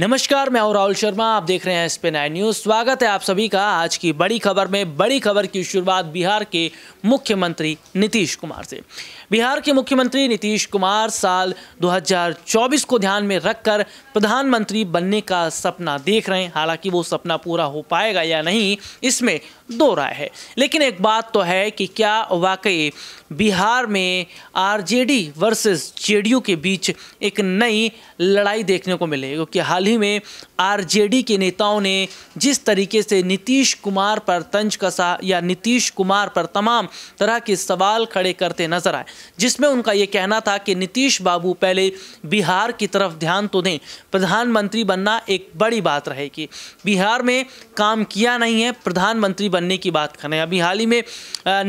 नमस्कार मैं हूँ राहुल शर्मा आप देख रहे हैं एस पे नाइन न्यूज स्वागत है आप सभी का आज की बड़ी खबर में बड़ी खबर की शुरुआत बिहार के मुख्यमंत्री नीतीश कुमार से बिहार के मुख्यमंत्री नीतीश कुमार साल 2024 को ध्यान में रखकर प्रधानमंत्री बनने का सपना देख रहे हैं हालांकि वो सपना पूरा हो पाएगा या नहीं इसमें दो राय है लेकिन एक बात तो है कि क्या वाकई बिहार में आर वर्सेस जेडीयू के बीच एक नई लड़ाई देखने को मिले क्योंकि हाल ही में आरजेडी के नेताओं ने जिस तरीके से नीतीश कुमार पर तंज कसा या नीतीश कुमार पर तमाम तरह के सवाल खड़े करते नजर आए जिसमें उनका ये कहना था कि नीतीश बाबू पहले बिहार की तरफ ध्यान तो दें प्रधानमंत्री बनना एक बड़ी बात रहेगी बिहार में काम किया नहीं है प्रधानमंत्री बनने की बात करें अभी हाल ही में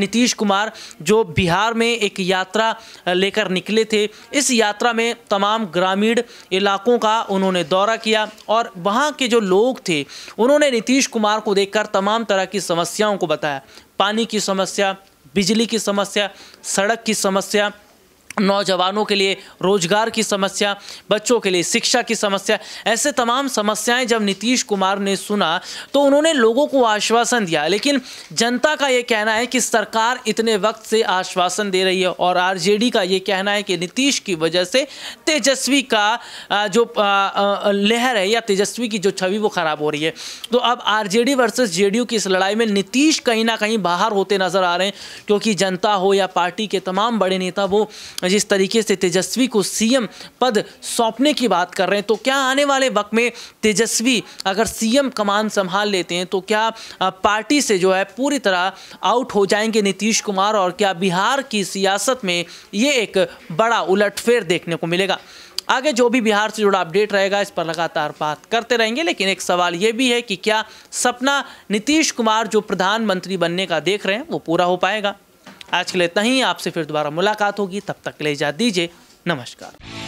नीतीश कुमार जो बिहार में एक यात्रा लेकर निकले थे इस यात्रा में तमाम ग्रामीण इलाकों का उन्होंने दौरा किया किया और वहाँ के जो लोग थे उन्होंने नीतीश कुमार को देखकर तमाम तरह की समस्याओं को बताया पानी की समस्या बिजली की समस्या सड़क की समस्या नौजवानों के लिए रोजगार की समस्या बच्चों के लिए शिक्षा की समस्या ऐसे तमाम समस्याएं जब नीतीश कुमार ने सुना तो उन्होंने लोगों को आश्वासन दिया लेकिन जनता का ये कहना है कि सरकार इतने वक्त से आश्वासन दे रही है और आरजेडी का ये कहना है कि नीतीश की वजह से तेजस्वी का जो लहर है या तेजस्वी की जो छवि वो खराब हो रही है तो अब आर वर्सेस जेडीयू की इस लड़ाई में नीतीश कहीं ना कहीं बाहर होते नजर आ रहे हैं क्योंकि जनता हो या पार्टी के तमाम बड़े नेता वो जिस तरीके से तेजस्वी को सीएम पद सौंपने की बात कर रहे हैं तो क्या आने वाले वक्त में तेजस्वी अगर सीएम कमान संभाल लेते हैं तो क्या पार्टी से जो है पूरी तरह आउट हो जाएंगे नीतीश कुमार और क्या बिहार की सियासत में ये एक बड़ा उलटफेर देखने को मिलेगा आगे जो भी बिहार से जुड़ा अपडेट रहेगा इस पर लगातार बात करते रहेंगे लेकिन एक सवाल ये भी है कि क्या सपना नीतीश कुमार जो प्रधानमंत्री बनने का देख रहे हैं वो पूरा हो पाएगा आज के लिए इतना ही आपसे फिर दोबारा मुलाकात होगी तब तक के लिए दीजिए नमस्कार